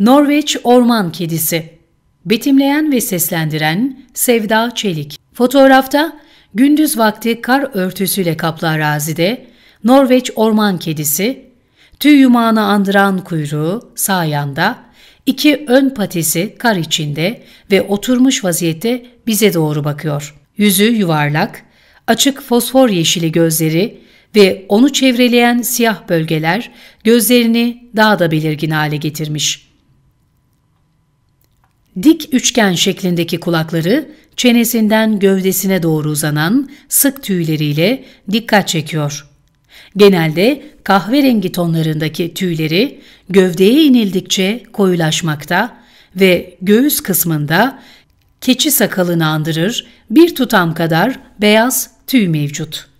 Norveç Orman Kedisi Betimleyen ve seslendiren Sevda Çelik Fotoğrafta gündüz vakti kar örtüsüyle kaplı arazide Norveç Orman Kedisi, tüy yumağını andıran kuyruğu sağ yanda, iki ön patisi kar içinde ve oturmuş vaziyette bize doğru bakıyor. Yüzü yuvarlak, açık fosfor yeşili gözleri ve onu çevreleyen siyah bölgeler gözlerini daha da belirgin hale getirmiş.'' dik üçgen şeklindeki kulakları çenesinden gövdesine doğru uzanan sık tüyleriyle dikkat çekiyor. Genelde kahverengi tonlarındaki tüyleri gövdeye inildikçe koyulaşmakta ve göğüs kısmında keçi sakalını andırır bir tutam kadar beyaz tüy mevcut.''